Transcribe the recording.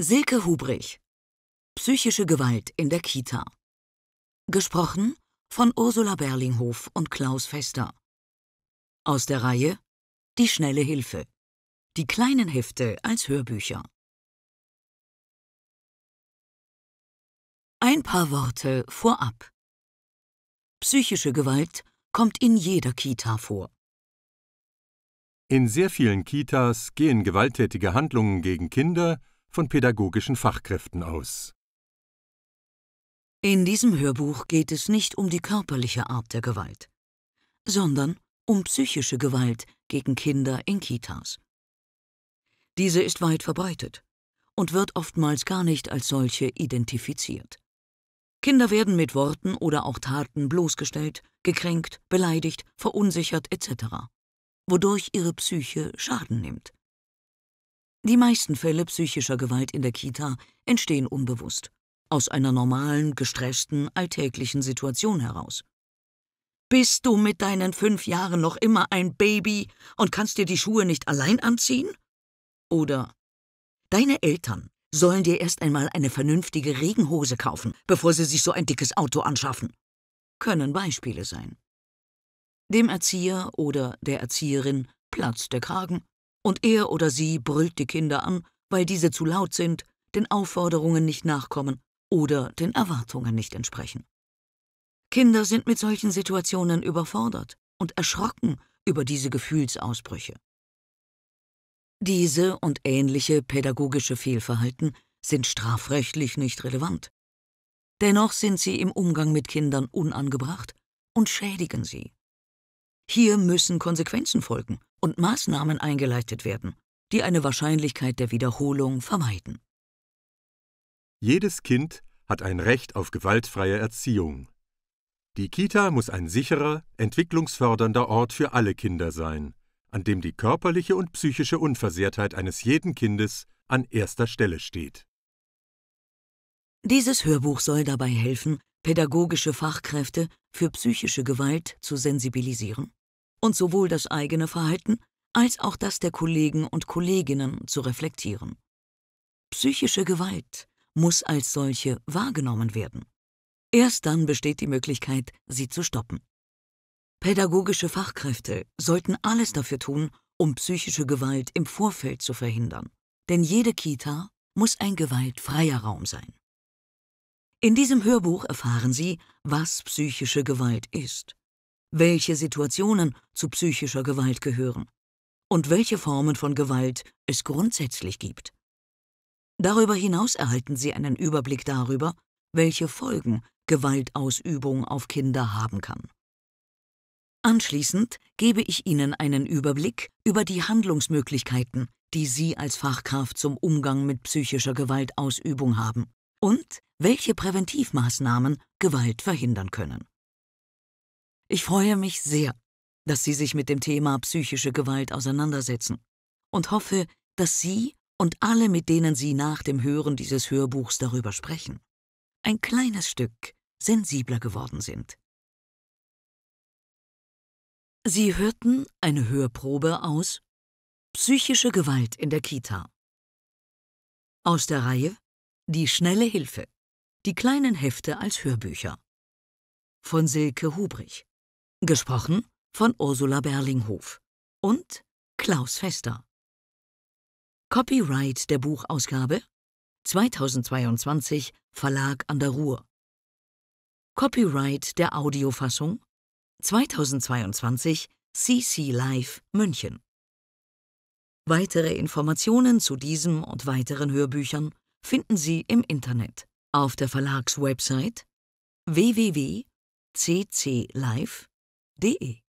Silke Hubrich Psychische Gewalt in der Kita Gesprochen von Ursula Berlinghof und Klaus Fester Aus der Reihe Die schnelle Hilfe Die kleinen Hefte als Hörbücher Ein paar Worte vorab Psychische Gewalt kommt in jeder Kita vor. In sehr vielen Kitas gehen gewalttätige Handlungen gegen Kinder, von pädagogischen Fachkräften aus. In diesem Hörbuch geht es nicht um die körperliche Art der Gewalt, sondern um psychische Gewalt gegen Kinder in Kitas. Diese ist weit verbreitet und wird oftmals gar nicht als solche identifiziert. Kinder werden mit Worten oder auch Taten bloßgestellt, gekränkt, beleidigt, verunsichert etc., wodurch ihre Psyche Schaden nimmt. Die meisten Fälle psychischer Gewalt in der Kita entstehen unbewusst, aus einer normalen, gestressten, alltäglichen Situation heraus. Bist du mit deinen fünf Jahren noch immer ein Baby und kannst dir die Schuhe nicht allein anziehen? Oder Deine Eltern sollen dir erst einmal eine vernünftige Regenhose kaufen, bevor sie sich so ein dickes Auto anschaffen. Können Beispiele sein. Dem Erzieher oder der Erzieherin platzt der Kragen und er oder sie brüllt die Kinder an, weil diese zu laut sind, den Aufforderungen nicht nachkommen oder den Erwartungen nicht entsprechen. Kinder sind mit solchen Situationen überfordert und erschrocken über diese Gefühlsausbrüche. Diese und ähnliche pädagogische Fehlverhalten sind strafrechtlich nicht relevant. Dennoch sind sie im Umgang mit Kindern unangebracht und schädigen sie. Hier müssen Konsequenzen folgen und Maßnahmen eingeleitet werden, die eine Wahrscheinlichkeit der Wiederholung vermeiden. Jedes Kind hat ein Recht auf gewaltfreie Erziehung. Die Kita muss ein sicherer, entwicklungsfördernder Ort für alle Kinder sein, an dem die körperliche und psychische Unversehrtheit eines jeden Kindes an erster Stelle steht. Dieses Hörbuch soll dabei helfen, pädagogische Fachkräfte für psychische Gewalt zu sensibilisieren und sowohl das eigene Verhalten als auch das der Kollegen und Kolleginnen zu reflektieren. Psychische Gewalt muss als solche wahrgenommen werden. Erst dann besteht die Möglichkeit, sie zu stoppen. Pädagogische Fachkräfte sollten alles dafür tun, um psychische Gewalt im Vorfeld zu verhindern, denn jede Kita muss ein gewaltfreier Raum sein. In diesem Hörbuch erfahren Sie, was psychische Gewalt ist, welche Situationen zu psychischer Gewalt gehören und welche Formen von Gewalt es grundsätzlich gibt. Darüber hinaus erhalten Sie einen Überblick darüber, welche Folgen Gewaltausübung auf Kinder haben kann. Anschließend gebe ich Ihnen einen Überblick über die Handlungsmöglichkeiten, die Sie als Fachkraft zum Umgang mit psychischer Gewaltausübung haben und welche Präventivmaßnahmen Gewalt verhindern können. Ich freue mich sehr, dass Sie sich mit dem Thema psychische Gewalt auseinandersetzen und hoffe, dass Sie und alle, mit denen Sie nach dem Hören dieses Hörbuchs darüber sprechen, ein kleines Stück sensibler geworden sind. Sie hörten eine Hörprobe aus Psychische Gewalt in der Kita aus der Reihe Die schnelle Hilfe, die kleinen Hefte als Hörbücher von Silke Hubrich. Gesprochen von Ursula Berlinghof und Klaus Fester. Copyright der Buchausgabe 2022 Verlag an der Ruhr. Copyright der Audiofassung 2022 CC Live München. Weitere Informationen zu diesem und weiteren Hörbüchern finden Sie im Internet auf der Verlagswebsite www.cclive.com www.ftx.de